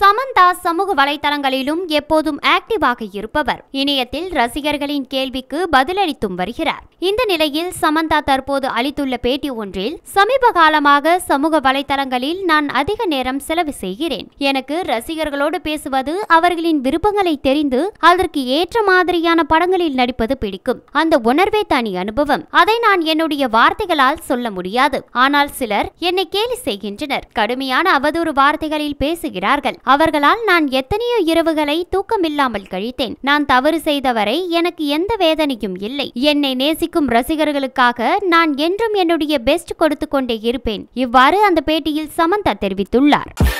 சமந்தா சமூக வலைதளங்களிலும் எப்போதும் ஆக்டிவாக இருப்பவர் இணையத்தில் ரசிகர்களின் கேள்விக்கு பதிலளித்தும் வருகிறார் இந்த நிலையில் சமந்தா தற்போது அளித்துள்ள பேட்டி ஒன்றில் சமீப காலமாக சமூக வலைதளங்களில் நான் அதிக நேரம் செலவு செய்கிறேன் எனக்கு ரசிகர்களோடு பேசுவது அவர்களின் விருப்பங்களை தெரிந்து அதற்கு ஏற்ற மாதிரியான படங்களில் நடிப்பது பிடிக்கும் அந்த உணர்வே தனி அனுபவம் அதை நான் என்னுடைய வார்த்தைகளால் சொல்ல முடியாது ஆனால் சிலர் என்னை கேலி செய்கின்றனர் கடுமையான அவதூறு வார்த்தைகளில் பேசுகிறார்கள் சொன்னார்கள் அவர்களால் நான் எத்தனையோ இரவுகளை தூக்கமில்லாமல் கழித்தேன் நான் தவறு செய்தவரை எனக்கு எந்த வேதனையும் இல்லை என்னை நேசிக்கும் ரசிகர்களுக்காக நான் என்றும் என்னுடைய பெஸ்ட் கொடுத்து கொண்டே இருப்பேன் இவ்வாறு அந்த பேட்டியில் சமந்தா தெரிவித்துள்ளார்